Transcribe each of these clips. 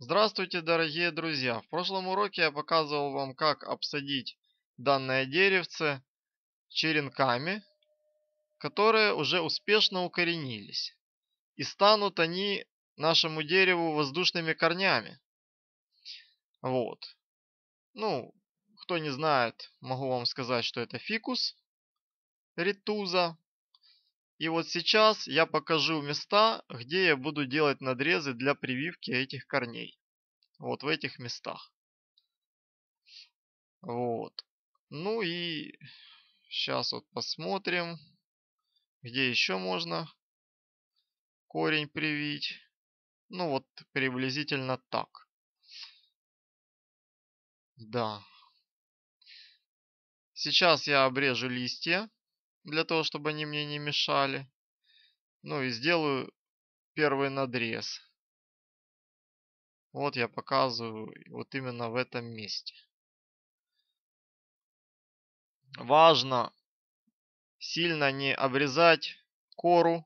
Здравствуйте, дорогие друзья! В прошлом уроке я показывал вам, как обсадить данное деревце черенками, которые уже успешно укоренились. И станут они нашему дереву воздушными корнями. Вот. Ну, кто не знает, могу вам сказать, что это фикус ритуза. И вот сейчас я покажу места, где я буду делать надрезы для прививки этих корней. Вот в этих местах. Вот. Ну и сейчас вот посмотрим, где еще можно корень привить. Ну вот приблизительно так. Да. Сейчас я обрежу листья для того, чтобы они мне не мешали. Ну и сделаю первый надрез. Вот я показываю вот именно в этом месте. Важно сильно не обрезать кору.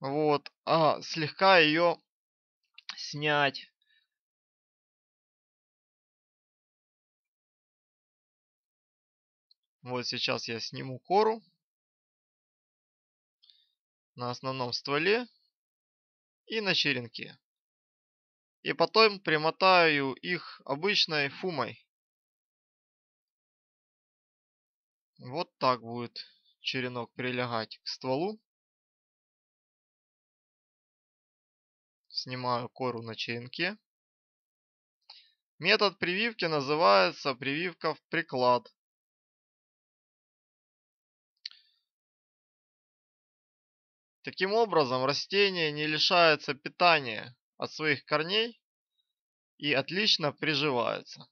Вот, а слегка ее снять Вот сейчас я сниму кору на основном стволе и на черенке. И потом примотаю их обычной фумой. Вот так будет черенок прилегать к стволу. Снимаю кору на черенке. Метод прививки называется прививка в приклад. Таким образом, растение не лишается питания от своих корней и отлично приживается.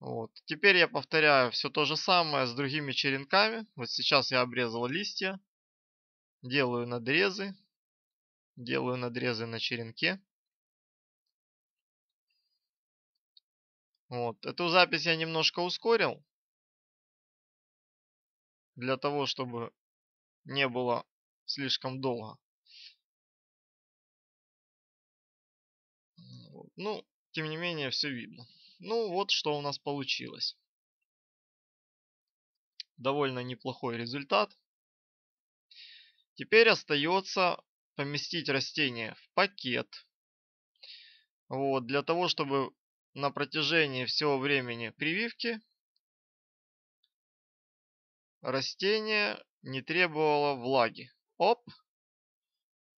Вот. Теперь я повторяю все то же самое с другими черенками. Вот сейчас я обрезал листья, делаю надрезы, делаю надрезы на черенке. Вот. Эту запись я немножко ускорил, для того, чтобы не было слишком долго. Ну, ну тем не менее, все видно. Ну, вот что у нас получилось. Довольно неплохой результат. Теперь остается поместить растение в пакет. Вот, для того, чтобы на протяжении всего времени прививки Растение не требовало влаги. Оп!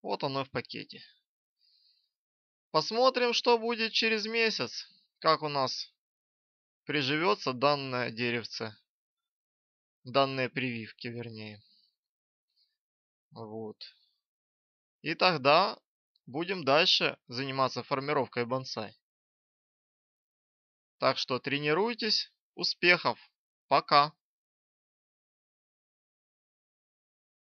Вот оно в пакете. Посмотрим, что будет через месяц, как у нас приживется данное деревце. Данные прививки, вернее. Вот. И тогда будем дальше заниматься формировкой бонсай. Так что тренируйтесь. Успехов. Пока.